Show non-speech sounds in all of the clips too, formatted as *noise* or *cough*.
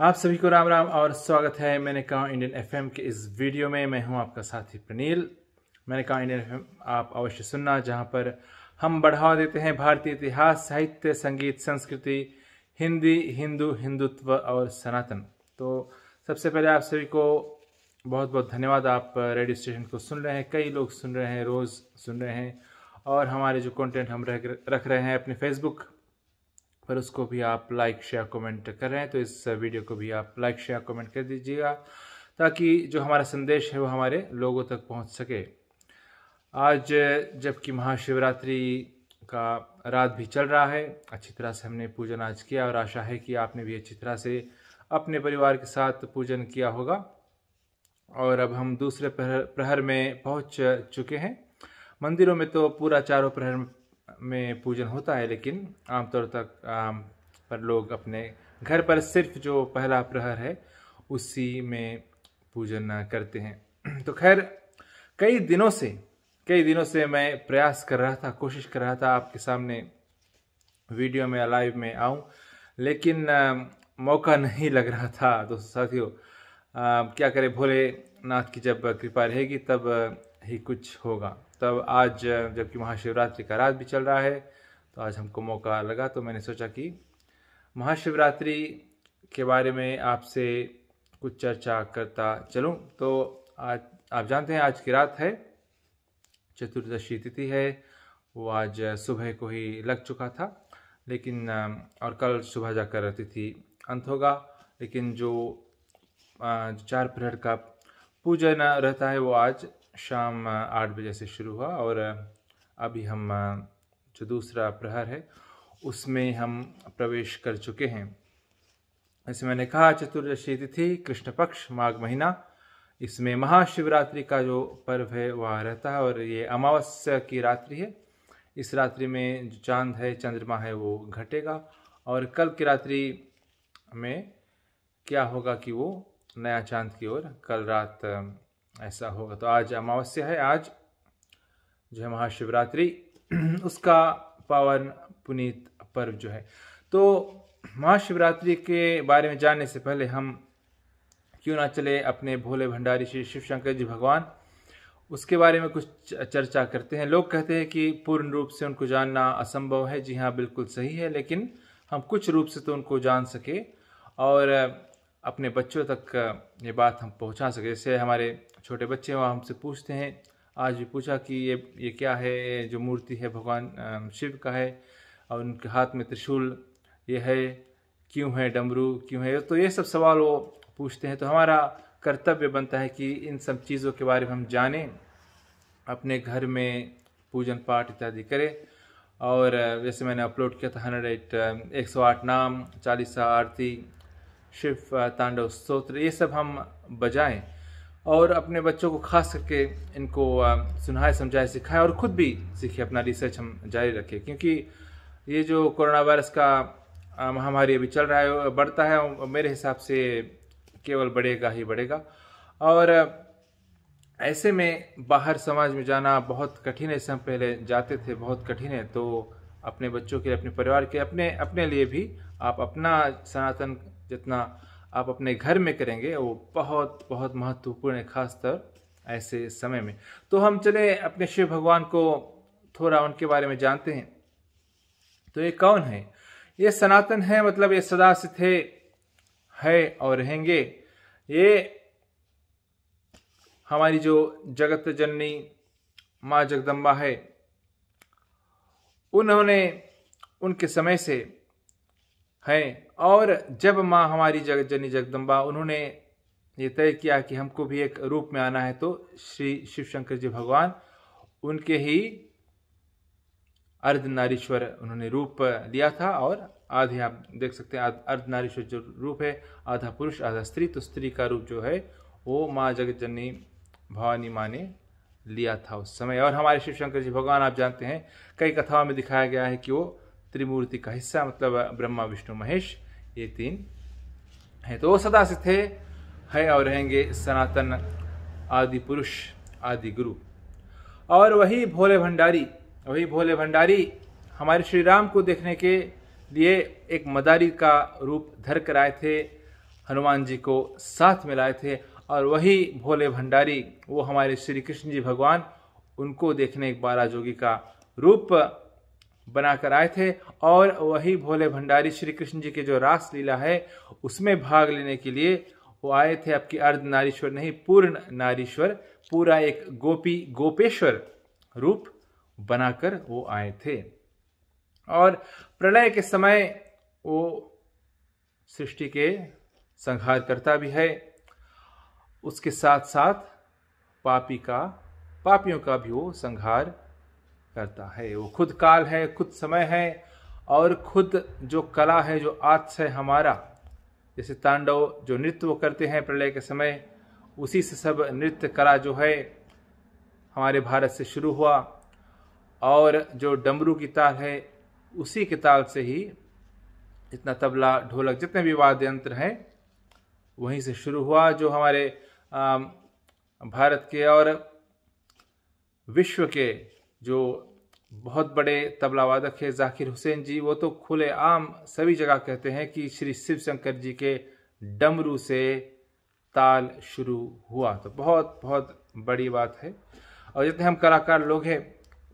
आप सभी को राम राम और स्वागत है मैंने कहा इंडियन एफएम के इस वीडियो में मैं हूं आपका साथी प्रनील मैंने कहा इंडियन एफएम आप अवश्य सुनना जहां पर हम बढ़ावा देते हैं भारतीय इतिहास साहित्य संगीत संस्कृति हिंदी हिंदू हिंदुत्व और सनातन तो सबसे पहले आप सभी को बहुत बहुत धन्यवाद आप रेडियो स्टेशन को सुन रहे हैं कई लोग सुन रहे हैं रोज़ सुन रहे हैं और हमारे जो कंटेंट हम रख रहे हैं अपने फेसबुक पर उसको भी आप लाइक शेयर कमेंट करें तो इस वीडियो को भी आप लाइक शेयर कमेंट कर दीजिएगा ताकि जो हमारा संदेश है वो हमारे लोगों तक पहुंच सके आज जबकि महाशिवरात्रि का रात भी चल रहा है अच्छी तरह से हमने पूजन आज किया और आशा है कि आपने भी अच्छी तरह से अपने परिवार के साथ पूजन किया होगा और अब हम दूसरे प्रहर, प्रहर में पहुँच चुके हैं मंदिरों में तो पूरा चारों प्रहर में पूजन होता है लेकिन आमतौर तक आम पर लोग अपने घर पर सिर्फ जो पहला प्रहर है उसी में पूजन करते हैं *clears throat* तो खैर कई दिनों से कई दिनों से मैं प्रयास कर रहा था कोशिश कर रहा था आपके सामने वीडियो में लाइव में आऊं लेकिन आ, मौका नहीं लग रहा था दोस्तों साथियों क्या करें भोलेनाथ की जब कृपा रहेगी तब ही कुछ होगा तब आज जबकि महाशिवरात्रि का राज भी चल रहा है तो आज हमको मौका लगा तो मैंने सोचा कि महाशिवरात्रि के बारे में आपसे कुछ चर्चा करता चलूँ तो आज आप जानते हैं आज की रात है चतुर्दशी तिथि है वो आज सुबह को ही लग चुका था लेकिन और कल सुबह जाकर तिथि अंत होगा लेकिन जो चार प्रहर का पूजन रहता है वो आज शाम आठ बजे से शुरू हुआ और अभी हम जो दूसरा प्रहर है उसमें हम प्रवेश कर चुके हैं ऐसे मैंने कहा चतुर्दशी तिथि कृष्ण पक्ष माघ महीना इसमें महाशिवरात्रि का जो पर्व है वह रहता है और ये अमावस्या की रात्रि है इस रात्रि में जो चांद है चंद्रमा है वो घटेगा और कल की रात्रि में क्या होगा कि वो नया चांद की ओर कल रात ऐसा होगा तो आज अमावस्या है आज जो है महाशिवरात्रि *clears throat* उसका पावन पुनीत पर्व जो है तो महाशिवरात्रि के बारे में जानने से पहले हम क्यों ना चले अपने भोले भंडारी श्री शिव शंकर जी भगवान उसके बारे में कुछ चर्चा करते हैं लोग कहते हैं कि पूर्ण रूप से उनको जानना असंभव है जी हाँ बिल्कुल सही है लेकिन हम कुछ रूप से तो उनको जान सके और अपने बच्चों तक ये बात हम पहुंचा सके जैसे हमारे छोटे बच्चे वहाँ हमसे पूछते हैं आज भी पूछा कि ये ये क्या है जो मूर्ति है भगवान शिव का है और उनके हाथ में त्रिशूल ये है क्यों है डमरू क्यों है तो ये सब सवाल वो पूछते हैं तो हमारा कर्तव्य बनता है कि इन सब चीज़ों के बारे में हम जानें अपने घर में पूजन पाठ इत्यादि करें और जैसे मैंने अपलोड किया था हंड्रेड एट एक सौ आठ नाम चालीसा आरती शिव तांडव स्त्रोत्र ये सब हम बजाएं और अपने बच्चों को खास करके इनको सुनाए समझाए सिखाए और ख़ुद भी सीखे अपना रिसर्च हम जारी रखें क्योंकि ये जो कोरोना वायरस का महामारी अभी चल रहा है बढ़ता है मेरे हिसाब से केवल बढ़ेगा ही बढ़ेगा और ऐसे में बाहर समाज में जाना बहुत कठिन है इससे हम पहले जाते थे बहुत कठिन है तो अपने बच्चों के लिए अपने परिवार के अपने अपने लिए भी आप अपना सनातन जितना आप अपने घर में करेंगे वो बहुत बहुत महत्वपूर्ण है खासतौर ऐसे समय में तो हम चले अपने शिव भगवान को थोड़ा उनके बारे में जानते हैं तो ये कौन है ये सनातन है मतलब ये सदा से थे है और रहेंगे ये हमारी जो जगत जननी माँ जगदम्बा है उन्होंने उनके समय से हैं और जब माँ हमारी जग जनी जगदम्बा उन्होंने ये तय किया कि हमको भी एक रूप में आना है तो श्री शिव शंकर जी भगवान उनके ही अर्धनारीश्वर उन्होंने रूप लिया था और आधे आप देख सकते हैं अर्धनारीश्वर जो रूप है आधा पुरुष आधा स्त्री तो स्त्री का रूप जो है वो माँ जगत जननी भवानी माँ ने लिया था उस समय और हमारे शिव शंकर जी भगवान आप जानते हैं कई कथाओं में दिखाया गया है कि वो त्रिमूर्ति का हिस्सा मतलब ब्रह्मा विष्णु महेश ये तीन है तो वो सदा से थे है और रहेंगे सनातन आदि पुरुष आदि गुरु और वही भोले भंडारी वही भोले भंडारी हमारे श्री राम को देखने के लिए एक मदारी का रूप धर कर आए थे हनुमान जी को साथ में लाए थे और वही भोले भंडारी वो हमारे श्री कृष्ण जी भगवान उनको देखने एक बारा जोगी का रूप बनाकर आए थे और वही भोले भंडारी श्री कृष्ण जी की जो रास लीला है उसमें भाग लेने के लिए वो आए थे आपकी अर्ध नारीश्वर नहीं पूर्ण नारीश्वर पूरा एक गोपी गोपेश्वर रूप बनाकर वो आए थे और प्रलय के समय वो सृष्टि के संहार करता भी है उसके साथ साथ पापी का पापियों का भी वो संहार करता है वो खुद काल है खुद समय है और खुद जो कला है जो आर्ट्स है हमारा जैसे तांडव जो नृत्य वो करते हैं प्रलय के समय उसी से सब नृत्य कला जो है हमारे भारत से शुरू हुआ और जो डमरू की ताल है उसी के ताल से ही जितना तबला ढोलक जितने भी वाद्य यंत्र हैं वहीं से शुरू हुआ जो हमारे भारत के और विश्व के जो बहुत बड़े तबला वादक है जाकिर हुसैन जी वो तो खुले आम सभी जगह कहते हैं कि श्री शिव शंकर जी के डमरू से ताल शुरू हुआ तो बहुत बहुत बड़ी बात है और जितने हम कलाकार लोग हैं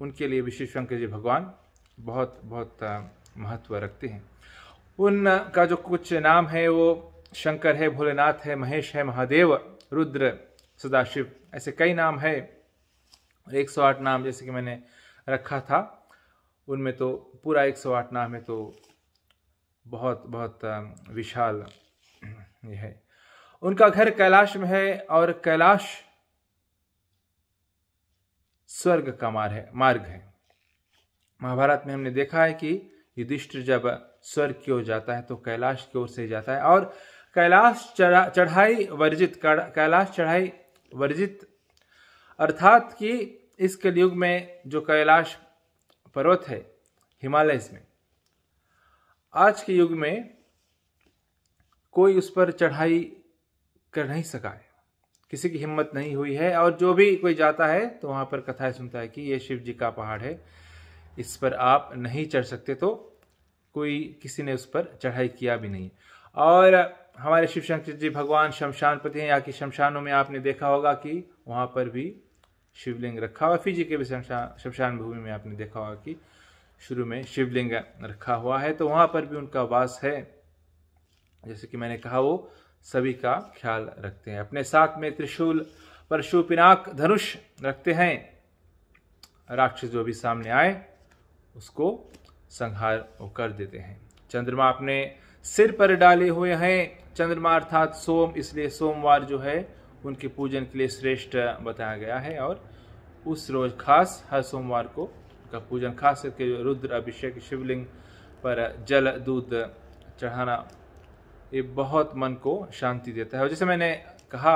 उनके लिए भी शिव शंकर जी भगवान बहुत बहुत महत्व रखते हैं उन का जो कुछ नाम है वो शंकर है भोलेनाथ है महेश है महादेव रुद्र सदाशिव ऐसे कई नाम है एक सौ आठ नाम जैसे कि मैंने रखा था उनमें तो पूरा एक सौ आठ नाम है तो बहुत बहुत विशाल ये है उनका घर कैलाश में है और कैलाश स्वर्ग का मार्ग है मार्ग है महाभारत में हमने देखा है कि युधिष्ठिर जब स्वर्ग की ओर जाता है तो कैलाश की ओर से जाता है और कैलाश चढ़ाई वर्जित कैलाश चढ़ाई वर्जित अर्थात कि इस कलयुग में जो कैलाश पर्वत है हिमालय में आज के युग में कोई उस पर चढ़ाई कर नहीं सका है किसी की हिम्मत नहीं हुई है और जो भी कोई जाता है तो वहाँ पर कथाएं सुनता है कि ये शिव जी का पहाड़ है इस पर आप नहीं चढ़ सकते तो कोई किसी ने उस पर चढ़ाई किया भी नहीं और हमारे शिव शंकर जी भगवान शमशान पति हैं या कि शमशानों में आपने देखा होगा कि वहाँ पर भी शिवलिंग रखा हुआ फिजी के भी शमशान भूमि में आपने देखा होगा कि शुरू में शिवलिंग रखा हुआ है तो वहाँ पर भी उनका वास है जैसे कि मैंने कहा वो सभी का ख्याल रखते हैं अपने साथ में त्रिशूल पर पिनाक धनुष रखते हैं राक्षस जो भी सामने आए उसको संहार कर देते हैं चंद्रमा अपने सिर पर डाले हुए हैं चंद्रमा अर्थात सोम इसलिए सोमवार जो है उनके पूजन के लिए श्रेष्ठ बताया गया है और उस रोज खास हर सोमवार को उनका पूजन खास करके रुद्र अभिषेक शिवलिंग पर जल दूध चढ़ाना ये बहुत मन को शांति देता है और जैसे मैंने कहा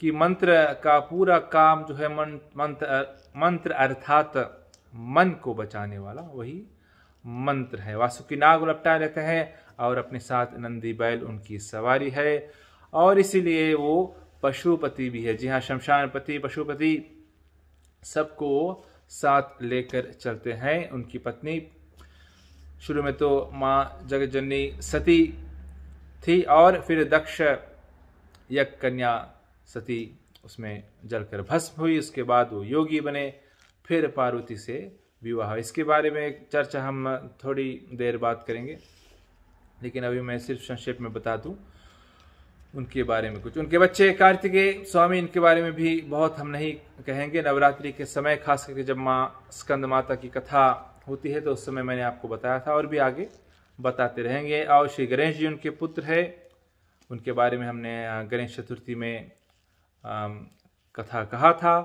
कि मंत्र का पूरा काम जो है मन मंत्र मंत्र अर्थात मन को बचाने वाला वही मंत्र है वासुकी नाग लपटा रहते हैं और अपने साथ नंदी बैल उनकी सवारी है और इसीलिए वो पशुपति भी है जी हाँ शमशानपति पशुपति सबको साथ लेकर चलते हैं उनकी पत्नी शुरू में तो माँ जगजननी सती थी और फिर दक्ष यक कन्या सती उसमें जलकर भस्म हुई उसके बाद वो योगी बने फिर पार्वती से विवाह इसके बारे में चर्चा हम थोड़ी देर बात करेंगे लेकिन अभी मैं सिर्फ संक्षेप में बता दूं उनके बारे में कुछ उनके बच्चे कार्तिकेय स्वामी इनके बारे में भी बहुत हम नहीं कहेंगे नवरात्रि के समय खास करके जब माँ स्कंद माता की कथा होती है तो उस समय मैंने आपको बताया था और भी आगे बताते रहेंगे और श्री गणेश जी उनके पुत्र है उनके बारे में हमने गणेश चतुर्थी में कथा कहा था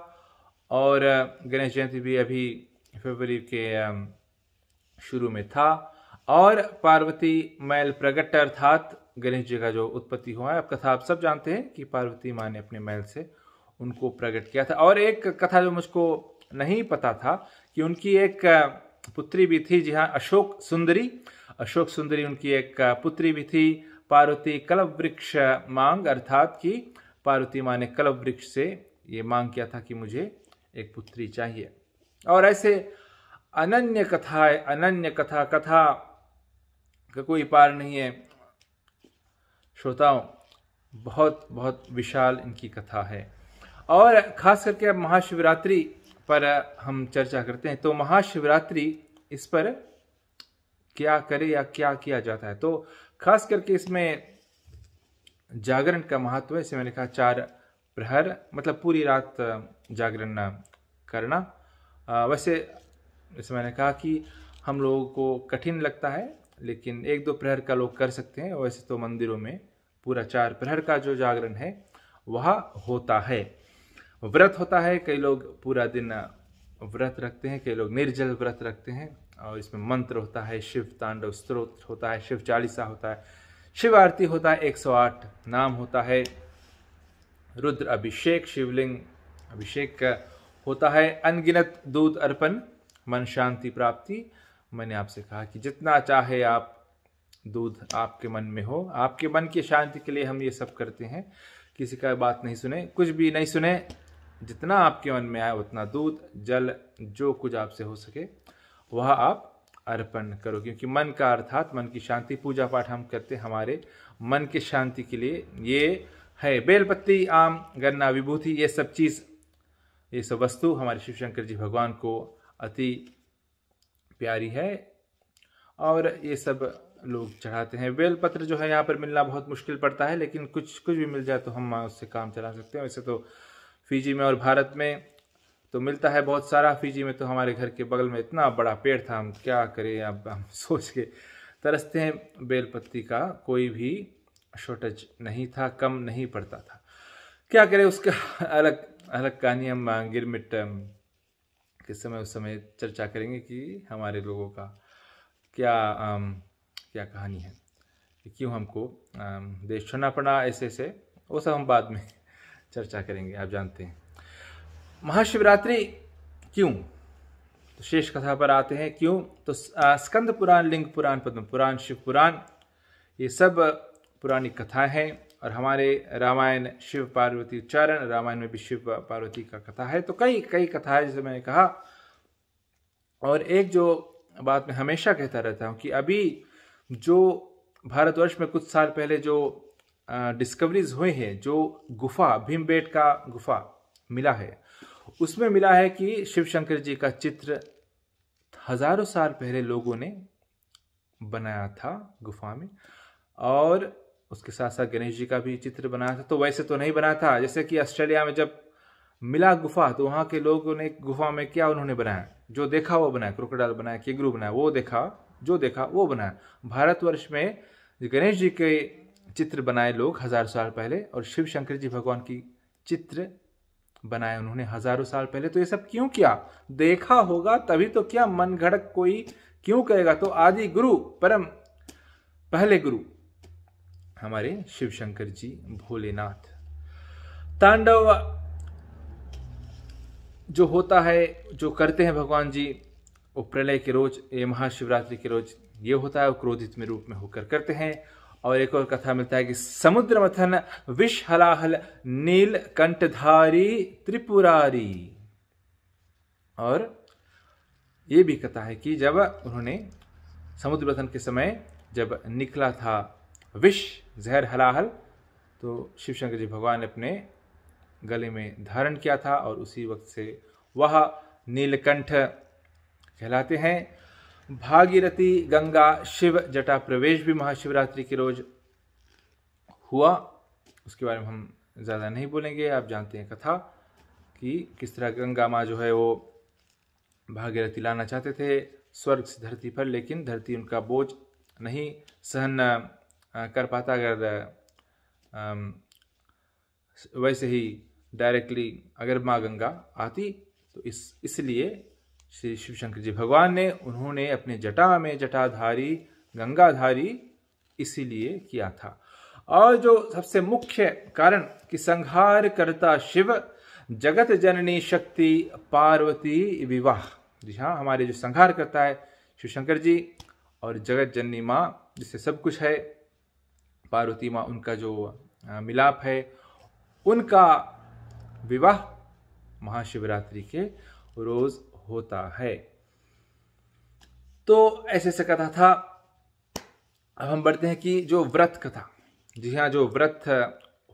और गणेश जयंती भी अभी फरवरी के शुरू में था और पार्वती मैल प्रगट अर्थात गणेश जी का जो उत्पत्ति हुआ है अब कथा आप सब जानते हैं कि पार्वती माँ ने अपने महल से उनको प्रकट किया था और एक कथा जो मुझको नहीं पता था कि उनकी एक पुत्री भी थी जी हाँ अशोक सुंदरी अशोक सुंदरी उनकी एक पुत्री भी थी पार्वती कलव वृक्ष मांग अर्थात कि पार्वती माँ ने कलव वृक्ष से ये मांग किया था कि मुझे एक पुत्री चाहिए और ऐसे अनन्य कथा अनन्य कथा कथा का कोई पार नहीं है श्रोताओं बहुत बहुत विशाल इनकी कथा है और ख़ास करके अब महाशिवरात्रि पर हम चर्चा करते हैं तो महाशिवरात्रि इस पर क्या करे या क्या किया जाता है तो खास करके इसमें जागरण का महत्व है इसे मैंने कहा चार प्रहर मतलब पूरी रात जागरण करना वैसे जैसे मैंने कहा कि हम लोगों को कठिन लगता है लेकिन एक दो प्रहर का लोग कर सकते हैं वैसे तो मंदिरों में पूरा चार प्रहर का जो जागरण है वह होता है व्रत होता है कई लोग पूरा दिन व्रत रखते हैं कई लोग निर्जल व्रत रखते हैं और इसमें मंत्र होता है शिव तांडव स्त्रोत्र होता है शिव चालीसा होता है शिव आरती होता है 108 नाम होता है रुद्र अभिषेक शिवलिंग अभिषेक होता है अनगिनत दूध अर्पण मन शांति प्राप्ति मैंने आपसे कहा कि जितना चाहे आप दूध आपके मन में हो आपके मन की शांति के लिए हम ये सब करते हैं किसी का बात नहीं सुने कुछ भी नहीं सुने जितना आपके मन में आए उतना दूध जल जो कुछ आपसे हो सके वह आप अर्पण करो क्योंकि मन का अर्थात मन की शांति पूजा पाठ हम करते हमारे मन की शांति के लिए ये है बेलपत्ती आम गन्ना विभूति ये सब चीज़ ये सब वस्तु हमारे शिव शंकर जी भगवान को अति प्यारी है और ये सब लोग चढ़ाते हैं बेलपत्र जो है यहाँ पर मिलना बहुत मुश्किल पड़ता है लेकिन कुछ कुछ भी मिल जाए तो हम उससे काम चला सकते हैं वैसे तो फिजी में और भारत में तो मिलता है बहुत सारा फिजी में तो हमारे घर के बगल में इतना बड़ा पेड़ था हम क्या करें अब हम *laughs* सोच के तरसते हैं बेलपत्ती का कोई भी शॉर्टेज नहीं था कम नहीं पड़ता था क्या करें उसका *laughs* अलग अलग कहानी हम गिरमिट किस समय उस समय चर्चा करेंगे कि हमारे लोगों का क्या आम, क्या कहानी है क्यों हमको आम, देश छोड़ना पड़ा ऐसे ऐसे वो सब हम बाद में *laughs* चर्चा करेंगे आप जानते हैं महाशिवरात्रि क्यों तो शेष कथा पर आते हैं क्यों तो स्कंद पुराण लिंग पुराण पद्म पुराण शिव पुराण ये सब पुरानी कथाएं हैं और हमारे रामायण शिव पार्वती उच्चारण रामायण में भी शिव पार्वती का कथा है तो कई कई कथा है जैसे मैंने कहा और एक जो बात मैं हमेशा कहता रहता हूँ कि अभी जो भारतवर्ष में कुछ साल पहले जो डिस्कवरीज हुए हैं जो गुफा भीमबेट का गुफा मिला है उसमें मिला है कि शिव शंकर जी का चित्र हजारों साल पहले लोगों ने बनाया था गुफा में और उसके साथ साथ गणेश जी का भी चित्र बनाया था तो वैसे तो नहीं बना था जैसे कि ऑस्ट्रेलिया में जब मिला गुफा तो वहाँ के लोगों ने गुफा में क्या उन्होंने बनाया जो देखा वो बनाया क्रोकोडाइल बनाया किगरू बनाया वो देखा जो देखा वो बनाया भारतवर्ष में गणेश जी के चित्र बनाए लोग हज़ार साल पहले और शिव शंकर जी भगवान की चित्र बनाए उन्होंने हज़ारों साल पहले तो ये सब क्यों किया देखा होगा तभी तो क्या मन घड़क कोई क्यों करेगा तो आदि गुरु परम पहले गुरु हमारे शिव शंकर जी भोलेनाथ तांडव जो होता है जो करते हैं भगवान जी वो प्रलय के रोज ये महाशिवरात्रि के रोज ये होता है वो क्रोधित में रूप में होकर करते हैं और एक और कथा मिलता है कि समुद्र मथन विष हलाहल नील कंठधारी त्रिपुरारी और ये भी कथा है कि जब उन्होंने समुद्र मथन के समय जब निकला था विष जहर हलाहल तो शिव शंकर जी भगवान ने अपने गले में धारण किया था और उसी वक्त से वह नीलकंठ कहलाते हैं भागीरथी गंगा शिव जटा प्रवेश भी महाशिवरात्रि के रोज हुआ उसके बारे में हम ज़्यादा नहीं बोलेंगे आप जानते हैं कथा कि किस तरह गंगा माँ जो है वो भागीरथी लाना चाहते थे स्वर्ग से धरती पर लेकिन धरती उनका बोझ नहीं सहन हाँ, कर पाता अगर वैसे ही डायरेक्टली अगर माँ गंगा आती तो इस इसलिए श्री शिव शंकर जी भगवान ने उन्होंने अपने जटा में जटाधारी गंगाधारी इसीलिए किया था और जो सबसे मुख्य कारण कि संहार करता शिव जगत जननी शक्ति पार्वती विवाह जी हाँ हमारे जो संहार करता है शिव शंकर जी और जगत जननी माँ जिससे सब कुछ है पार्वती माँ उनका जो मिलाप है उनका विवाह महाशिवरात्रि के रोज होता है तो ऐसे ऐसे कथा था अब हम बढ़ते हैं कि जो व्रत कथा जी हाँ जो व्रत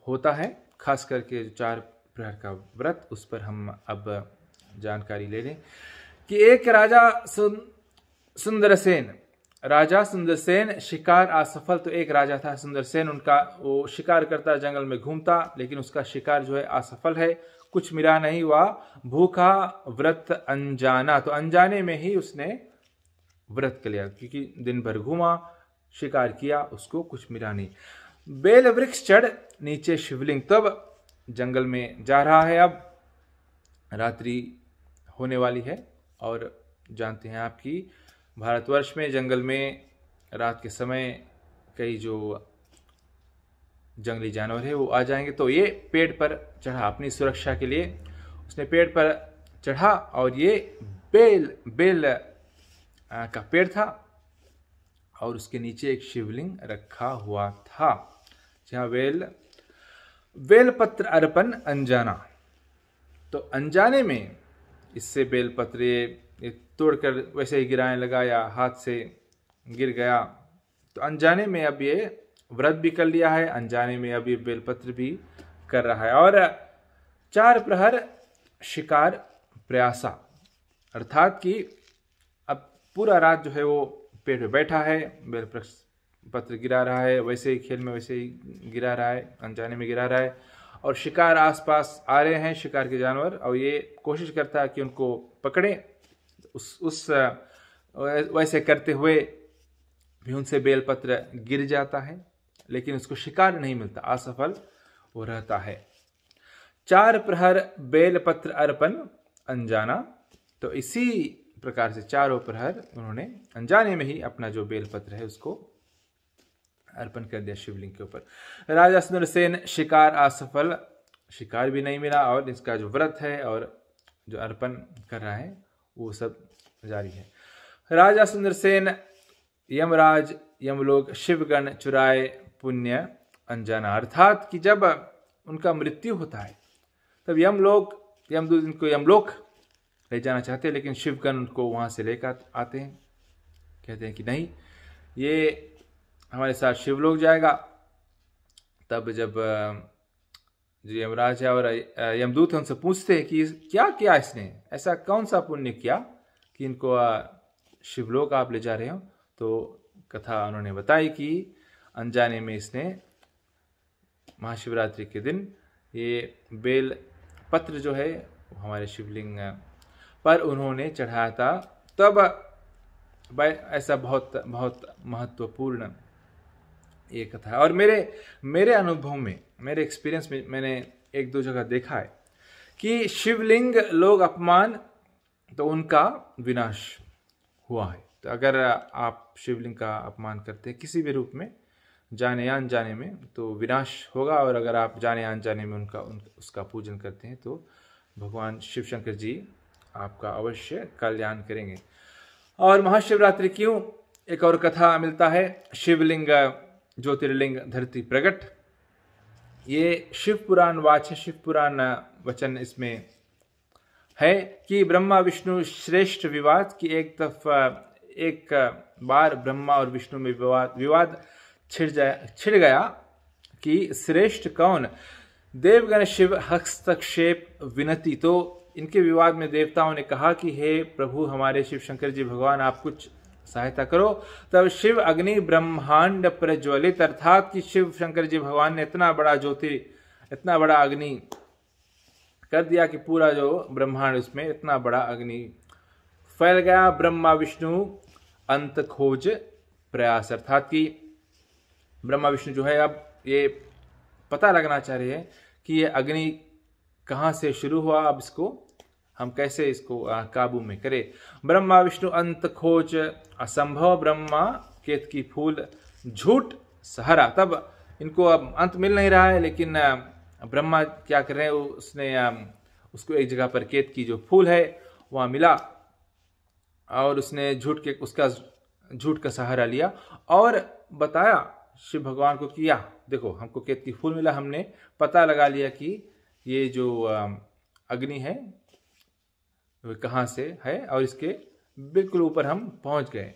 होता है खास करके चार प्रहर का व्रत उस पर हम अब जानकारी ले लें कि एक राजा सुन सुंदरसेन राजा सुंदरसेन शिकार असफल तो एक राजा था सुंदरसेन उनका वो शिकार करता जंगल में घूमता लेकिन उसका शिकार जो है असफल है कुछ मिला नहीं हुआ भूखा व्रत अनजाना तो अनजाने में ही उसने व्रत कर लिया क्योंकि दिन भर घूमा शिकार किया उसको कुछ मिला नहीं बेल वृक्ष चढ़ नीचे शिवलिंग तब जंगल में जा रहा है अब रात्रि होने वाली है और जानते हैं आपकी भारतवर्ष में जंगल में रात के समय कई जो जंगली जानवर है वो आ जाएंगे तो ये पेड़ पर चढ़ा अपनी सुरक्षा के लिए उसने पेड़ पर चढ़ा और ये बेल बेल का पेड़ था और उसके नीचे एक शिवलिंग रखा हुआ था जहाँ बेल बेलपत्र अर्पण अनजाना तो अनजाने में इससे बेलपत्र ये तोड़कर वैसे ही गिराने लगा या हाथ से गिर गया तो अनजाने में अब ये व्रत भी कर लिया है अनजाने में अब ये बेलपत्र भी कर रहा है और चार प्रहर शिकार प्रयासा अर्थात कि अब पूरा रात जो है वो पेड़ पे बैठा है बेल पत्र गिरा रहा है वैसे ही खेल में वैसे ही गिरा रहा है अनजाने में गिरा रहा है और शिकार आसपास आ रहे हैं शिकार के जानवर और ये कोशिश करता है कि उनको पकड़ें उस उस वैसे करते हुए भी उनसे बेलपत्र गिर जाता है लेकिन उसको शिकार नहीं मिलता असफल वो रहता है चार प्रहर बेलपत्र अर्पण अनजाना तो इसी प्रकार से चारों प्रहर उन्होंने अनजाने में ही अपना जो बेलपत्र है उसको अर्पण कर दिया शिवलिंग के ऊपर राजा सुंदरसेन शिकार असफल शिकार भी नहीं मिला और इसका जो व्रत है और जो अर्पण कर रहा है वो सब जारी है राजा सुंदरसेन यमराज यमलोक शिवगण चुराए पुण्य अंजना अर्थात कि जब उनका मृत्यु होता है तब यमलोक यमदूत इनको यमलोक ले जाना चाहते हैं लेकिन शिवगण उनको वहाँ से लेकर आते हैं कहते हैं कि नहीं ये हमारे साथ शिवलोक जाएगा तब जब जो यमराज है और यमदूत उनसे पूछते हैं कि क्या किया इसने ऐसा कौन सा पुण्य किया कि इनको शिवलोक आप ले जा रहे हो तो कथा उन्होंने बताई कि अनजाने में इसने महाशिवरात्रि के दिन ये बेल पत्र जो है हमारे शिवलिंग पर उन्होंने चढ़ाया था तब ऐसा बहुत बहुत महत्वपूर्ण ये कथा है और मेरे मेरे अनुभव में मेरे एक्सपीरियंस में मैंने एक दो जगह देखा है कि शिवलिंग लोग अपमान तो उनका विनाश हुआ है तो अगर आप शिवलिंग का अपमान करते हैं किसी भी रूप में जाने जाने में तो विनाश होगा और अगर आप जाने आन जाने में उनका उन उसका पूजन करते हैं तो भगवान शिव शंकर जी आपका अवश्य कल्याण करेंगे और महाशिवरात्रि क्यों एक और कथा मिलता है शिवलिंग ज्योतिर्लिंग धरती प्रगट ये शिव पुराण वाच शिव पुराण वचन इसमें है कि ब्रह्मा विष्णु श्रेष्ठ विवाद की एक तरफ एक बार ब्रह्मा और विष्णु में विवाद विवाद छिड़ जाए छिड़ गया कि श्रेष्ठ कौन देवगण शिव हस्तक्षेप विनती तो इनके विवाद में देवताओं ने कहा कि हे प्रभु हमारे शिव शंकर जी भगवान आप कुछ सहायता करो तब शिव अग्नि ब्रह्मांड प्रज्वलित अर्थात कि शिव शंकर जी भगवान ने इतना बड़ा ज्योति इतना बड़ा अग्नि कर दिया कि पूरा जो ब्रह्मांड उसमें इतना बड़ा अग्नि फैल गया ब्रह्मा विष्णु अंत खोज प्रयास अर्थात कि ब्रह्मा विष्णु जो है अब ये पता लगना चाह रहे हैं कि ये अग्नि कहाँ से शुरू हुआ अब इसको हम कैसे इसको काबू में करें ब्रह्मा विष्णु अंत खोज असंभव ब्रह्मा केत की फूल झूठ सहारा तब इनको अब अंत मिल नहीं रहा है लेकिन ब्रह्मा क्या कर रहे हैं उसने उसको एक जगह पर केत की जो फूल है वहाँ मिला और उसने झूठ के उसका झूठ का सहारा लिया और बताया शिव भगवान को किया देखो हमको केत की फूल मिला हमने पता लगा लिया कि ये जो अग्नि है कहाँ से है और इसके बिल्कुल ऊपर हम पहुंच गए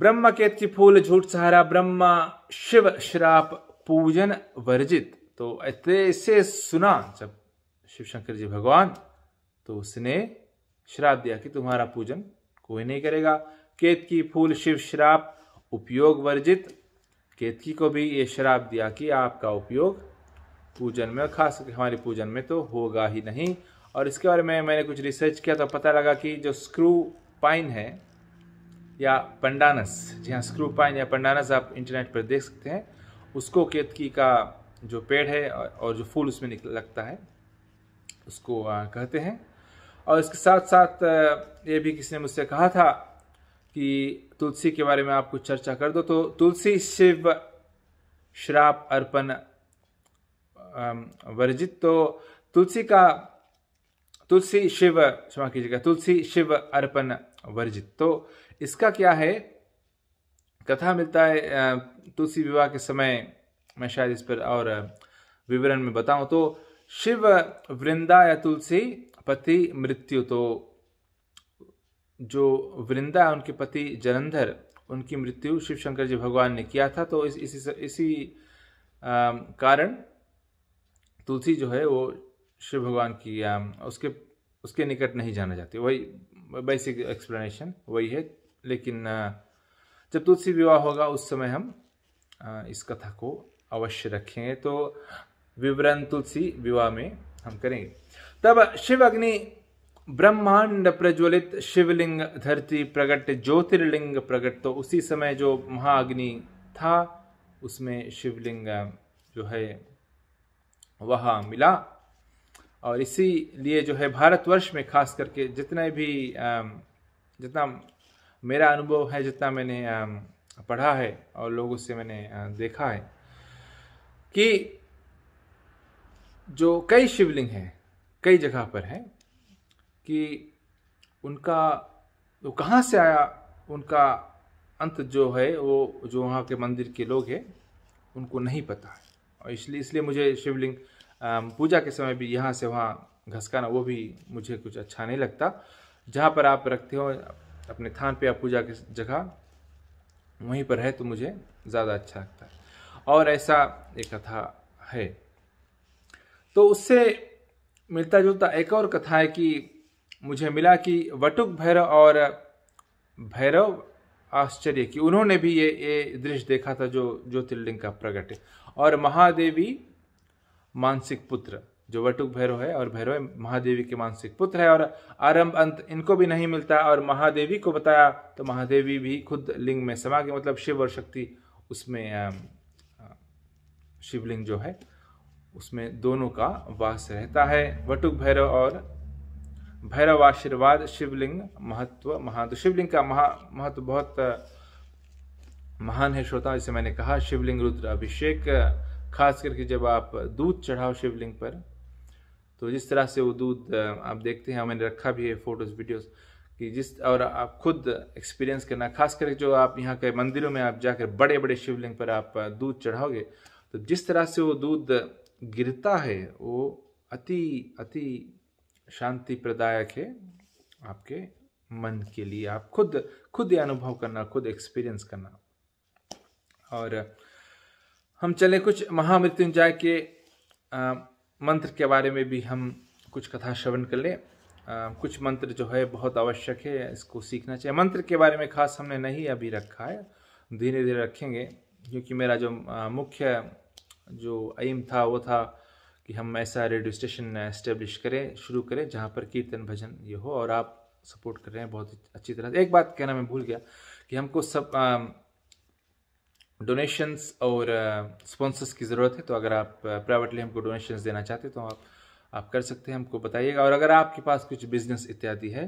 ब्रह्म के फूल झूठ सहारा ब्रह्मा शिव श्राप पूजन वर्जित तो ऐसे सुना जब शिव शंकर जी भगवान तो उसने श्राप दिया कि तुम्हारा पूजन कोई नहीं करेगा केत की फूल शिव श्राप उपयोग वर्जित केतकी को भी ये श्राप दिया कि आपका उपयोग पूजन में खास हमारे पूजन में तो होगा ही नहीं और इसके बारे में मैंने कुछ रिसर्च किया तो पता लगा कि जो स्क्रू पाइन है या पंडानस जी हाँ स्क्रू पाइन या पंडानस आप इंटरनेट पर देख सकते हैं उसको केतकी का जो पेड़ है और जो फूल उसमें निकल लगता है उसको कहते हैं और इसके साथ साथ ये भी किसी ने मुझसे कहा था कि तुलसी के बारे में आप कुछ चर्चा कर दो तो तुलसी शिव श्राप अर्पण वर्जित तो तुलसी का तुलसी शिव क्षमा कीजिएगा तुलसी शिव अर्पण वर्जित तो इसका क्या है कथा मिलता है तुलसी विवाह के समय मैं शायद इस पर और विवरण में बताऊं तो शिव वृंदा या तुलसी पति मृत्यु तो जो वृंदा उनके पति जलंधर उनकी मृत्यु शिव शंकर जी भगवान ने किया था तो इस, इसी इसी आ, कारण तुलसी जो है वो शिव भगवान की या उसके उसके निकट नहीं जाना जाते वही बेसिक एक्सप्लेनेशन वही है लेकिन जब तुलसी विवाह होगा उस समय हम इस कथा को अवश्य रखेंगे तो विवरण तुलसी विवाह में हम करेंगे तब शिव अग्नि ब्रह्मांड प्रज्वलित शिवलिंग धरती प्रकट ज्योतिर्लिंग प्रकट तो उसी समय जो महाअग्नि था उसमें शिवलिंग जो है वह मिला और इसी लिए जो है भारतवर्ष में खास करके जितने भी जितना मेरा अनुभव है जितना मैंने पढ़ा है और लोगों से मैंने देखा है कि जो कई शिवलिंग हैं कई जगह पर हैं कि उनका वो कहाँ से आया उनका अंत जो है वो जो वहाँ के मंदिर के लोग हैं उनको नहीं पता है और इसलिए इसलिए मुझे शिवलिंग पूजा के समय भी यहाँ से वहाँ घसकाना वो भी मुझे कुछ अच्छा नहीं लगता जहाँ पर आप रखते हो अपने थान पे या पूजा की जगह वहीं पर है तो मुझे ज़्यादा अच्छा लगता है और ऐसा एक कथा है तो उससे मिलता जुलता एक और कथा है कि मुझे मिला कि वटुक भैरव और भैरव आश्चर्य कि उन्होंने भी ये ये दृश्य देखा था जो ज्योतिर्लिंग का है और महादेवी मानसिक पुत्र जो वटुक भैरव है और भैरव महादेवी के मानसिक पुत्र है और आरंभ अंत इनको भी नहीं मिलता और महादेवी को बताया तो महादेवी भी खुद लिंग में समा गई मतलब शिव और शक्ति उसमें शिवलिंग जो है उसमें दोनों का वास रहता है वटुक भैरव और भैरव आशीर्वाद शिवलिंग महत्व महान तो शिवलिंग का महा महत्व बहुत महान है श्रोता जिसे मैंने कहा शिवलिंग रुद्र अभिषेक खास करके जब आप दूध चढ़ाओ शिवलिंग पर तो जिस तरह से वो दूध आप देखते हैं मैंने रखा भी है फोटोज़ वीडियोज़ कि जिस और आप खुद एक्सपीरियंस करना खास करके जो आप यहाँ के मंदिरों में आप जाकर बड़े बड़े शिवलिंग पर आप दूध चढ़ाओगे तो जिस तरह से वो दूध गिरता है वो अति अति शांति प्रदायक है आपके मन के लिए आप खुद खुद अनुभव करना खुद एक्सपीरियंस करना और हम चले कुछ महामृत्युंजय के आ, मंत्र के बारे में भी हम कुछ कथा श्रवण कर लें कुछ मंत्र जो है बहुत आवश्यक है इसको सीखना चाहिए मंत्र के बारे में खास हमने नहीं अभी रखा है धीरे धीरे रखेंगे क्योंकि मेरा जो मुख्य जो एम था वो था कि हम ऐसा रेडियो स्टेशन इस्टेब्लिश करें शुरू करें जहाँ पर कीर्तन भजन ये हो और आप सपोर्ट कर रहे हैं बहुत अच्छी तरह से एक बात कहना मैं भूल गया कि हमको सब डोनेशंस और स्पॉन्सर्स uh, की ज़रूरत है तो अगर आप प्राइवेटली uh, हमको डोनेशंस देना चाहते तो आप आप कर सकते हैं हमको बताइएगा और अगर आपके पास कुछ बिजनेस इत्यादि है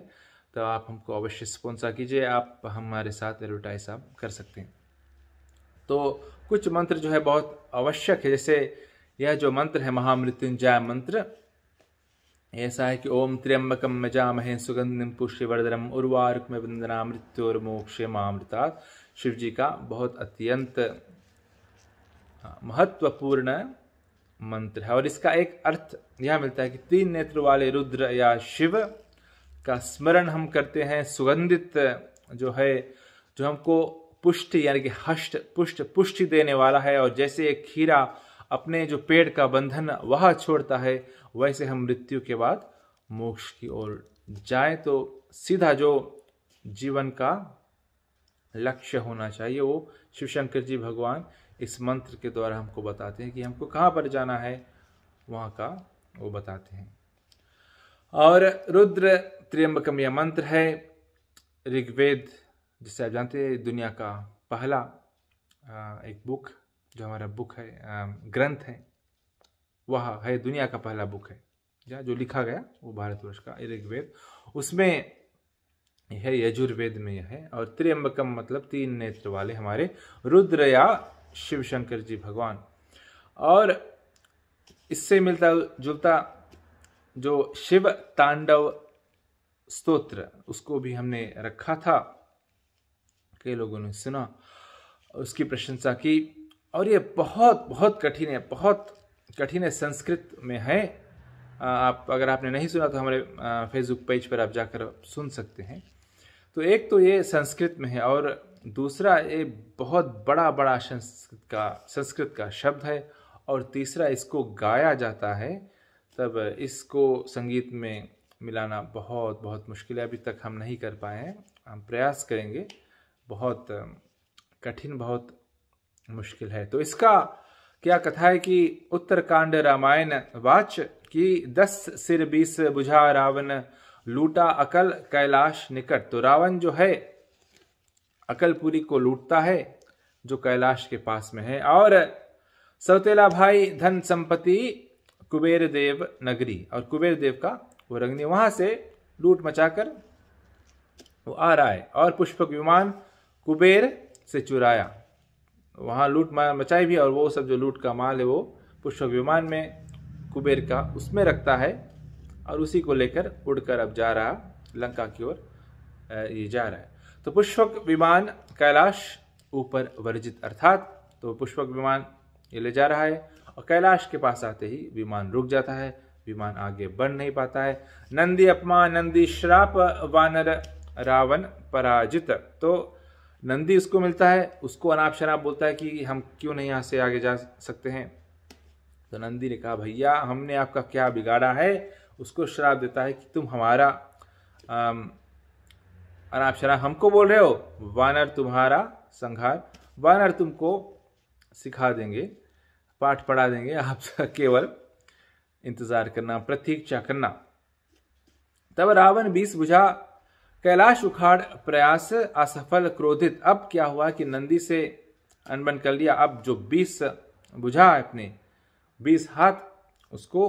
तो आप हमको अवश्य स्पॉन्सर कीजिए आप हमारे साथ एडवर्टाइज आप कर सकते हैं तो कुछ मंत्र जो है बहुत आवश्यक है जैसे यह जो मंत्र है महामृत्युंजय मंत्र ऐसा है कि ओम त्र्यंबकम मजामहे सुगंधिम पुष्यवर्धनम में वंदना मोक्ष मामृतात् शिव जी का बहुत अत्यंत महत्वपूर्ण मंत्र है और इसका एक अर्थ यह मिलता है कि तीन नेत्र वाले रुद्र या शिव का स्मरण हम करते हैं सुगंधित जो है जो हमको पुष्टि यानी कि हष्ट पुष्ट पुष्टि देने वाला है और जैसे एक खीरा अपने जो पेड़ का बंधन वह छोड़ता है वैसे हम मृत्यु के बाद मोक्ष की ओर जाए तो सीधा जो जीवन का लक्ष्य होना चाहिए वो शिव शंकर जी भगवान इस मंत्र के द्वारा हमको बताते हैं कि हमको कहाँ पर जाना है वहाँ का वो बताते हैं और रुद्र त्र्यंबकम यह मंत्र है ऋग्वेद जिसे आप जानते हैं दुनिया का पहला एक बुक जो हमारा बुक है ग्रंथ है वह है दुनिया का पहला बुक है या जो लिखा गया वो भारतवर्ष का ऋग्वेद उसमें यह यजुर्वेद में है और त्रियम्बकम मतलब तीन नेत्र वाले हमारे रुद्र या शिव शंकर जी भगवान और इससे मिलता जुलता जो शिव तांडव स्तोत्र उसको भी हमने रखा था कई लोगों ने सुना उसकी प्रशंसा की और ये बहुत बहुत कठिन है बहुत कठिन है संस्कृत में है आप अगर आपने नहीं सुना तो हमारे फेसबुक पेज पर आप जाकर सुन सकते हैं तो एक तो ये संस्कृत में है और दूसरा ये बहुत बड़ा बड़ा संस्कृत का संस्कृत का शब्द है और तीसरा इसको गाया जाता है तब इसको संगीत में मिलाना बहुत बहुत मुश्किल है अभी तक हम नहीं कर पाए हैं हम प्रयास करेंगे बहुत कठिन बहुत मुश्किल है तो इसका क्या कथा है कि उत्तरकांड रामायण वाच की दस सिर बीस बुझा रावण लूटा अकल कैलाश निकट तो रावण जो है अकलपुरी को लूटता है जो कैलाश के पास में है और सौतेला भाई धन संपत्ति कुबेर देव नगरी और कुबेर देव का वो रंगनी वहां से लूट मचाकर वो आ रहा है और पुष्पक विमान कुबेर से चुराया वहां लूट मचाई भी और वो सब जो लूट का माल है वो पुष्पक विमान में कुबेर का उसमें रखता है और उसी को लेकर उड़कर अब जा रहा लंका की ओर ये जा रहा है तो पुष्पक विमान कैलाश ऊपर वर्जित अर्थात तो पुष्पक विमान ये ले जा रहा है और कैलाश के पास आते ही विमान रुक जाता है विमान आगे बढ़ नहीं पाता है नंदी अपमान नंदी श्राप वानर रावण पराजित तो नंदी उसको मिलता है उसको अनाप शनाप बोलता है कि हम क्यों नहीं यहाँ से आगे जा सकते हैं तो नंदी ने कहा भैया हमने आपका क्या बिगाड़ा है उसको श्राप देता है कि तुम हमारा अनाप शराब हमको बोल रहे हो वानर तुम्हारा संहार वानर तुमको सिखा देंगे पाठ पढ़ा देंगे आप केवल इंतजार करना प्रतीक्षा करना तब रावण बीस बुझा कैलाश उखाड़ प्रयास असफल क्रोधित अब क्या हुआ कि नंदी से अनबन कर लिया अब जो बीस बुझा अपने बीस हाथ उसको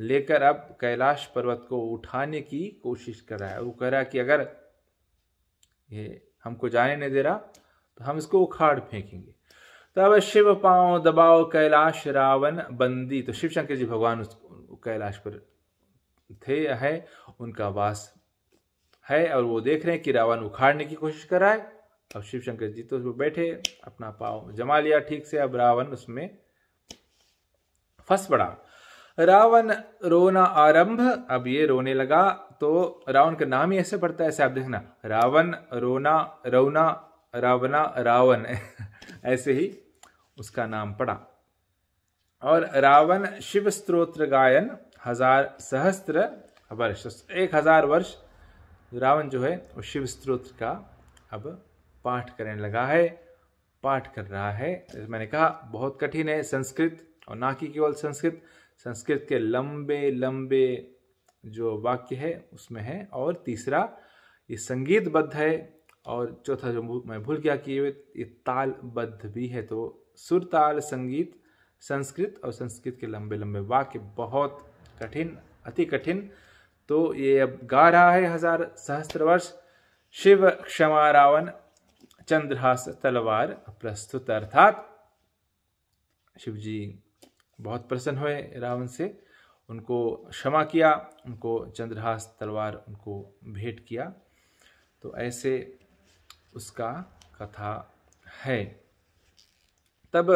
लेकर अब कैलाश पर्वत को उठाने की कोशिश कर रहा है वो कह रहा है कि अगर ये हमको जाने नहीं दे रहा तो हम इसको उखाड़ फेंकेंगे तब शिव पाओ दबाओ कैलाश रावण बंदी तो शिव शंकर जी भगवान उस कैलाश पर थे है उनका वास है और वो देख रहे हैं कि रावण उखाड़ने की कोशिश कर रहा है अब शिव शंकर जी तो बैठे अपना पाँव जमा लिया ठीक से अब रावण उसमें फंस पड़ा रावण रोना आरंभ अब ये रोने लगा तो रावण का नाम ही ऐसे पड़ता है ऐसे आप देखना रावण रोना रोना रावना रावण *laughs* ऐसे ही उसका नाम पड़ा और रावण शिव स्त्रोत्र गायन हजार सहस्त्र वर्ष एक हजार वर्ष रावण जो है वो शिव स्त्रोत्र का अब पाठ करने लगा है पाठ कर रहा है मैंने कहा बहुत कठिन है संस्कृत और ना कि केवल संस्कृत संस्कृत के लंबे लंबे जो वाक्य है उसमें है और तीसरा ये संगीतबद्ध है और चौथा जो मैं भूल गया कि ये तालबद्ध भी है तो सुर ताल संगीत संस्कृत और संस्कृत के लंबे लंबे वाक्य बहुत कठिन अति कठिन तो ये अब गा रहा है हजार सहस्त्र वर्ष शिव क्षमा रावण चंद्रहास तलवार प्रस्तुत अर्थात शिव जी बहुत प्रसन्न हुए रावण से उनको क्षमा किया उनको चंद्रहास तलवार उनको भेंट किया तो ऐसे उसका कथा है तब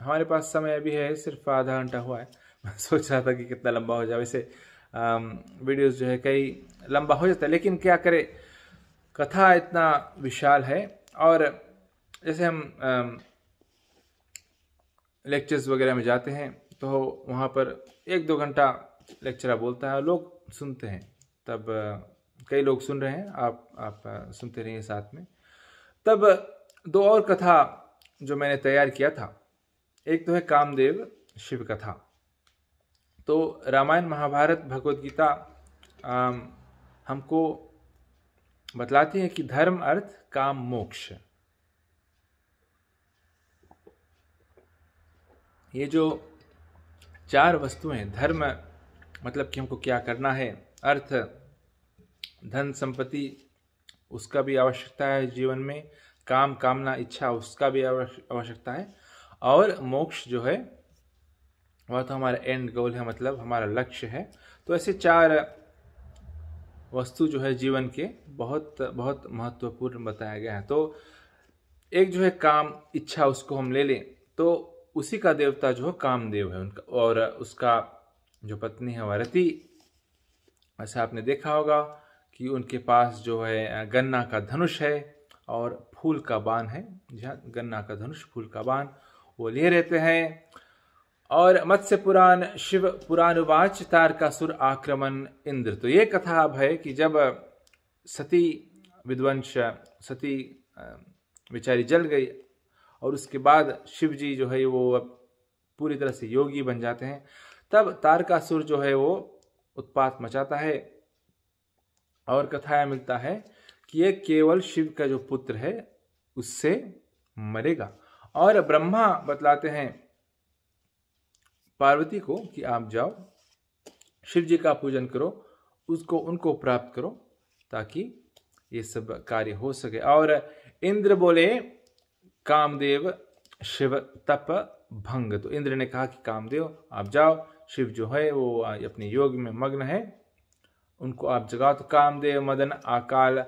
हमारे पास समय अभी है सिर्फ आधा घंटा हुआ है *laughs* मैं सोच रहा था कि कितना लंबा हो जाए वैसे वीडियोस जो है कई लंबा हो जाता है लेकिन क्या करे कथा इतना विशाल है और जैसे हम लेक्चर्स वगैरह में जाते हैं तो वहाँ पर एक दो घंटा लेक्चर बोलता है और लोग सुनते हैं तब कई लोग सुन रहे हैं आप आप सुनते रहिए साथ में तब दो और कथा जो मैंने तैयार किया था एक तो है कामदेव शिव कथा तो रामायण महाभारत भगवत गीता हमको बतलाती है कि धर्म अर्थ काम मोक्ष ये जो चार वस्तुएं धर्म मतलब कि हमको क्या करना है अर्थ धन संपत्ति उसका भी आवश्यकता है जीवन में काम कामना इच्छा उसका भी आवश्यकता है और मोक्ष जो है वह तो हमारा एंड गोल है मतलब हमारा लक्ष्य है तो ऐसे चार वस्तु जो है जीवन के बहुत बहुत महत्वपूर्ण बताया गया है तो एक जो है काम इच्छा उसको हम ले लें तो उसी का देवता जो है कामदेव है उनका और उसका जो पत्नी है वारती ऐसा आपने देखा होगा कि उनके पास जो है गन्ना का धनुष है और फूल का बान है जहाँ गन्ना का धनुष फूल का बान वो लिए रहते हैं और मत्स्य पुराण शिव पुराणुवाच तारकासुर आक्रमण इंद्र तो ये कथा अब है कि जब सती विद्वंश सती बेचारी जल गई और उसके बाद शिव जी जो है वो पूरी तरह से योगी बन जाते हैं तब तारकासुर जो है वो उत्पात मचाता है और कथाया मिलता है कि ये केवल शिव का जो पुत्र है उससे मरेगा और ब्रह्मा बतलाते हैं पार्वती को कि आप जाओ शिव जी का पूजन करो उसको उनको प्राप्त करो ताकि ये सब कार्य हो सके और इंद्र बोले कामदेव शिव तप भंग तो इंद्र ने कहा कि कामदेव आप जाओ शिव जो है वो अपने योग में मग्न है उनको आप जगाओ तो कामदेव मदन अकाल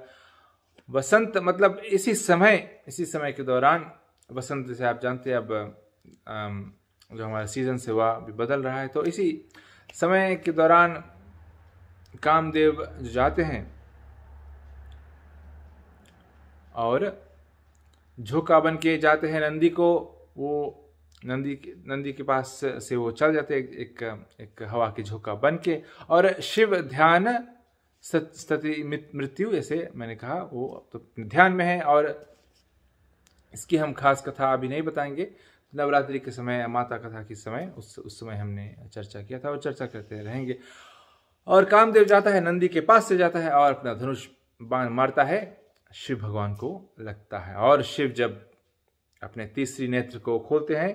वसंत मतलब इसी समय इसी समय के दौरान वसंत जैसे आप जानते हैं अब जो हमारा सीजन से हुआ भी बदल रहा है तो इसी समय के दौरान कामदेव जो जाते हैं और झोंका बन के जाते हैं नंदी को वो नंदी नंदी के पास से वो चल जाते हैं एक एक हवा के झोंका बन के और शिव ध्यान सति मृत्यु ऐसे मैंने कहा वो तो ध्यान में है और इसकी हम खास कथा अभी नहीं बताएंगे नवरात्रि के समय माता कथा के समय उस उस समय हमने चर्चा किया था और चर्चा करते रहेंगे और कामदेव जाता है नंदी के पास से जाता है और अपना धनुष बाण मारता है शिव भगवान को लगता है और शिव जब अपने तीसरी नेत्र को खोलते हैं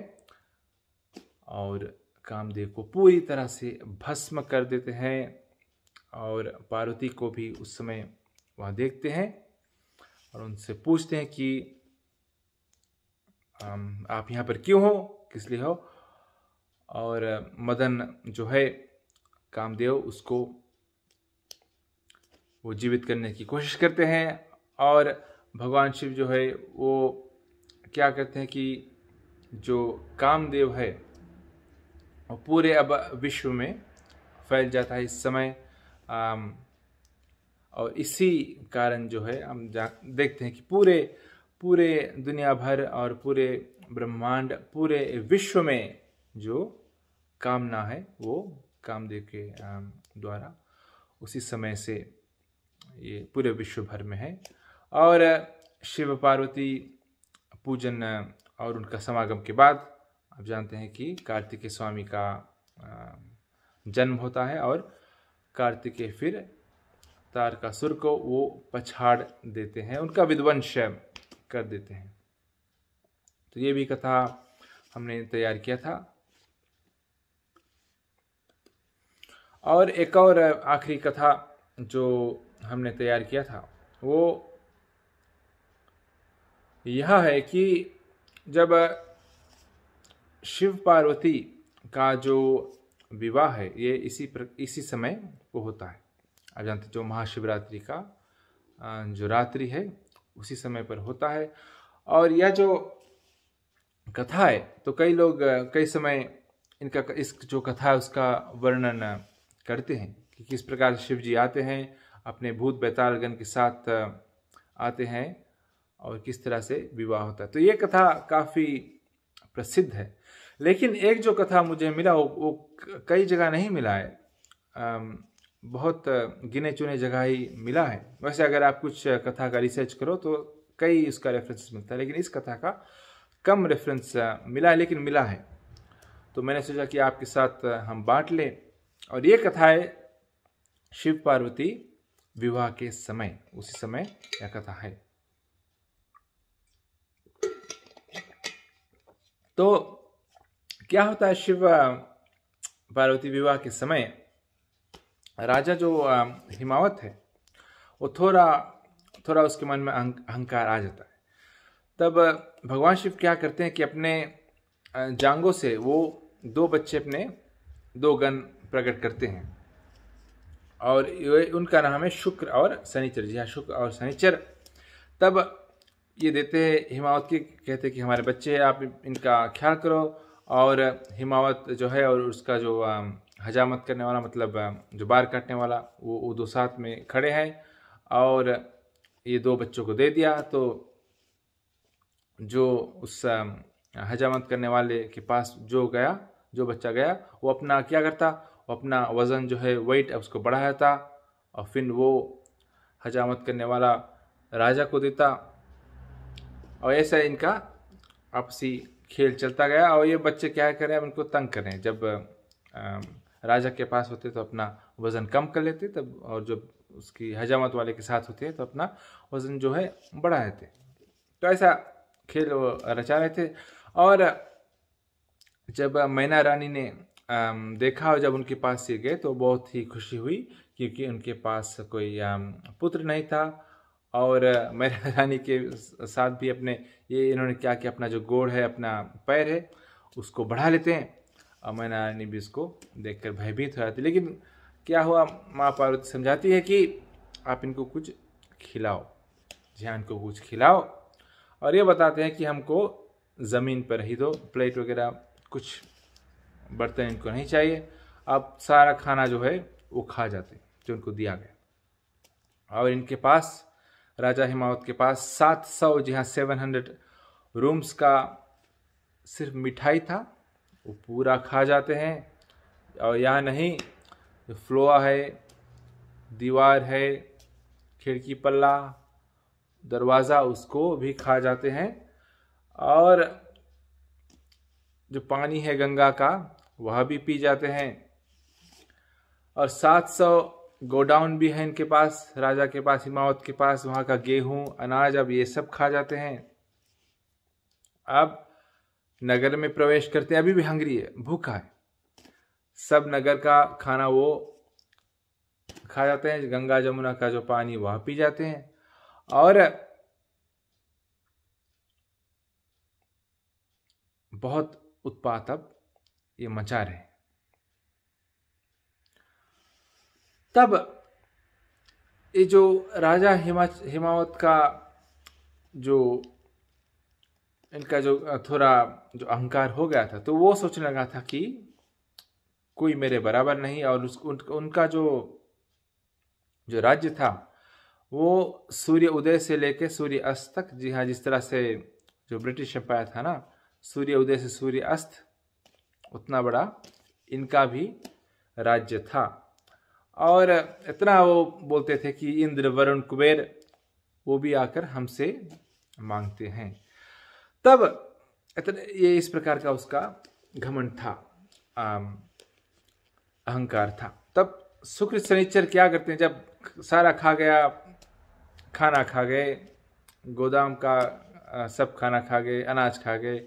और कामदेव को पूरी तरह से भस्म कर देते हैं और पार्वती को भी उस समय वह देखते हैं और उनसे पूछते हैं कि आप यहाँ पर क्यों हो किस लिए हो और मदन जो है कामदेव उसको वो जीवित करने की कोशिश करते हैं और भगवान शिव जो है वो क्या कहते हैं कि जो कामदेव है वो पूरे अब विश्व में फैल जाता है इस समय आम, और इसी कारण जो है हम देखते हैं कि पूरे पूरे दुनिया भर और पूरे ब्रह्मांड पूरे विश्व में जो कामना है वो कामदेव के द्वारा उसी समय से ये पूरे विश्व भर में है और शिव पार्वती पूजन और उनका समागम के बाद आप जानते हैं कि कार्तिकेय स्वामी का जन्म होता है और कार्तिकेय फिर तारकासुर को वो पछाड़ देते हैं उनका विध्वंस कर देते हैं तो ये भी कथा हमने तैयार किया था और एक और आखिरी कथा जो हमने तैयार किया था वो यह है कि जब शिव पार्वती का जो विवाह है ये इसी प्र, इसी समय को होता है आप जानते जो महाशिवरात्रि का जो रात्रि है उसी समय पर होता है और यह जो कथा है तो कई लोग कई समय इनका इस जो कथा है उसका वर्णन करते हैं कि किस प्रकार शिव जी आते हैं अपने भूत बैतालगन के साथ आते हैं और किस तरह से विवाह होता है तो ये कथा काफ़ी प्रसिद्ध है लेकिन एक जो कथा मुझे मिला वो, वो कई जगह नहीं मिला है बहुत गिने चुने जगह ही मिला है वैसे अगर आप कुछ कथा का रिसर्च करो तो कई उसका रेफरेंस मिलता है लेकिन इस कथा का कम रेफरेंस मिला है लेकिन मिला है तो मैंने सोचा कि आपके साथ हम बांट लें और ये कथा है शिव पार्वती विवाह के समय उसी समय यह कथा है तो क्या होता है शिव पार्वती विवाह के समय राजा जो हिमावत है वो थोड़ा थोड़ा उसके मन में अहंकार आ जाता है तब भगवान शिव क्या करते हैं कि अपने जांगों से वो दो बच्चे अपने दो गण प्रकट करते हैं और उनका नाम है शुक्र और शनिचर जी हाँ शुक्र और शनिचर तब ये देते हैं हिमावत के कहते हैं कि हमारे बच्चे आप इनका ख्याल करो और हिमावत जो है और उसका जो हजामत करने वाला मतलब जो बार काटने वाला वो वो दो साथ में खड़े हैं और ये दो बच्चों को दे दिया तो जो उस हजामत करने वाले के पास जो गया जो बच्चा गया वो अपना क्या करता वो अपना वज़न जो है वेट उसको बढ़ाया था और फिर वो हजामत करने वाला राजा को देता और ऐसा इनका आपसी खेल चलता गया और ये बच्चे क्या करें उनको तंग करें जब राजा के पास होते तो अपना वज़न कम कर लेते तब और जब उसकी हजामत वाले के साथ होते तो अपना वज़न जो है बढ़ा लेते तो ऐसा खेल वो रचा रहे थे और जब मैना रानी ने देखा और जब उनके पास ये गए तो बहुत ही खुशी हुई क्योंकि उनके पास कोई पुत्र नहीं था और मैरा *laughs* रानी के साथ भी अपने ये इन्होंने क्या कि अपना जो गोड़ है अपना पैर है उसको बढ़ा लेते हैं और मैना रानी भी इसको देख कर भयभीत हो जाती लेकिन क्या हुआ माँ पार्वती समझाती है कि आप इनको कुछ खिलाओ ध्यान को कुछ खिलाओ और ये बताते हैं कि हमको ज़मीन पर ही दो तो प्लेट वगैरह कुछ बर्तन इनको नहीं चाहिए अब सारा खाना जो है वो खा जाते जो उनको दिया गया और इनके पास राजा हिमावत के पास सात सौ जी हाँ सेवन हंड्रेड रूम्स का सिर्फ मिठाई था वो पूरा खा जाते हैं और यहाँ नहीं फ्लोआ है दीवार है खिड़की पल्ला दरवाज़ा उसको भी खा जाते हैं और जो पानी है गंगा का वह भी पी जाते हैं और सात सौ गोडाउन भी है इनके पास राजा के पास हिमावत के पास वहाँ का गेहूं अनाज अब ये सब खा जाते हैं अब नगर में प्रवेश करते हैं अभी भी हंगरी है भूखा है सब नगर का खाना वो खा जाते हैं गंगा जमुना का जो पानी वह पी जाते हैं और बहुत उत्पात अब ये मचा रहे हैं तब ये जो राजा हिमा हिमावत का जो इनका जो थोड़ा जो अहंकार हो गया था तो वो सोचने लगा था कि कोई मेरे बराबर नहीं और उस उन, उनका जो जो राज्य था वो सूर्य उदय से लेकर सूर्य अस्त तक जी हाँ जिस तरह से जो ब्रिटिश एम्पायर था ना सूर्य उदय से सूर्य अस्त उतना बड़ा इनका भी राज्य था और इतना वो बोलते थे कि इंद्र वरुण कुबेर वो भी आकर हमसे मांगते हैं तब ये इस प्रकार का उसका घमंड था अहंकार था तब शुक्र शनिचर क्या करते हैं जब सारा खा गया खाना खा गए गोदाम का सब खाना खा गए अनाज खा गए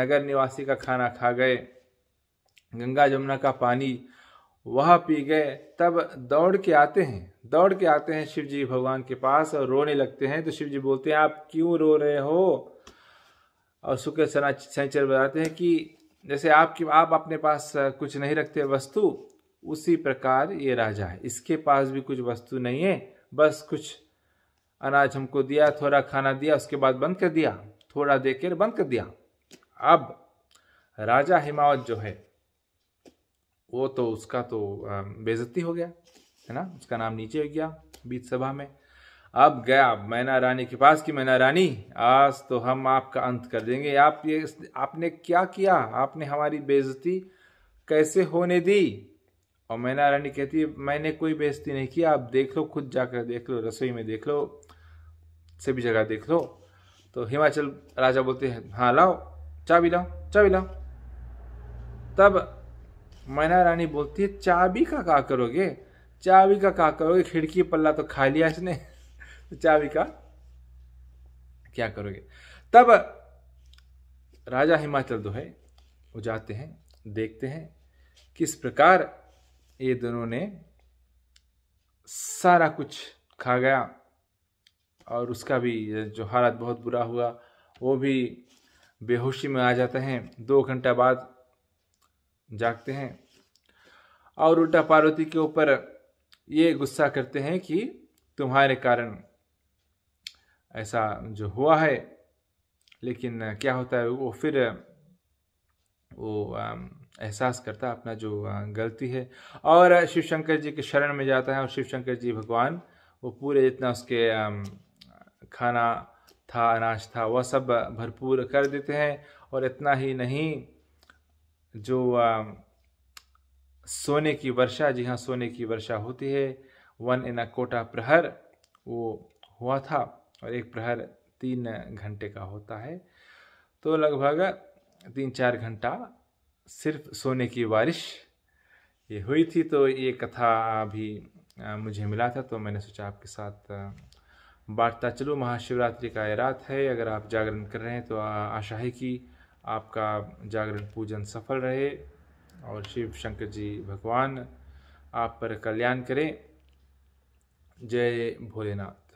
नगर निवासी का खाना खा गए गंगा जमुना का पानी वह पी गए तब दौड़ के आते हैं दौड़ के आते हैं शिव जी भगवान के पास और रोने लगते हैं तो शिव जी बोलते हैं आप क्यों रो रहे हो और सुख सनाचर बताते हैं कि जैसे आपकी आप अपने पास कुछ नहीं रखते वस्तु उसी प्रकार ये राजा है इसके पास भी कुछ वस्तु नहीं है बस कुछ अनाज हमको दिया थोड़ा खाना दिया उसके बाद बंद कर दिया थोड़ा देकर बंद कर दिया अब राजा हिमावत जो है वो तो उसका तो बेजती हो गया है ना उसका नाम नीचे हो गया बीच सभा में अब गया मैना रानी के पास कि मैना रानी आज तो हम आपका अंत कर देंगे आप ये आपने क्या किया आपने हमारी बेजती कैसे होने दी और मैना रानी कहती है मैंने कोई बेजती नहीं किया आप देख लो खुद जाकर देख लो रसोई में देख लो सभी जगह देख लो तो हिमाचल राजा बोलते हैं हाँ लाओ चाबी लाओ चाबी लाओ तब मैना रानी बोलती है चाबी का का करोगे चाबी का का करोगे खिड़की पल्ला तो खा लिया इसने *laughs* तो चाबी का क्या करोगे तब राजा हिमाचल जो है वो जाते हैं देखते हैं किस प्रकार ये दोनों ने सारा कुछ खा गया और उसका भी जो हालत बहुत बुरा हुआ वो भी बेहोशी में आ जाते हैं दो घंटा बाद जागते हैं और उल्टा पार्वती के ऊपर ये गुस्सा करते हैं कि तुम्हारे कारण ऐसा जो हुआ है लेकिन क्या होता है वो फिर वो एहसास करता है अपना जो गलती है और शिव शंकर जी के शरण में जाता है और शिव शंकर जी भगवान वो पूरे जितना उसके खाना था अनाज था वह सब भरपूर कर देते हैं और इतना ही नहीं जो आ, सोने की वर्षा जी हाँ सोने की वर्षा होती है वन अ कोटा प्रहर वो हुआ था और एक प्रहर तीन घंटे का होता है तो लगभग तीन चार घंटा सिर्फ सोने की बारिश ये हुई थी तो ये कथा भी मुझे मिला था तो मैंने सोचा आपके साथ वार्ता चलो महाशिवरात्रि का ये रात है अगर आप जागरण कर रहे हैं तो आशा है कि आपका जागरण पूजन सफल रहे और शिव शंकर जी भगवान आप पर कल्याण करें जय भोलेनाथ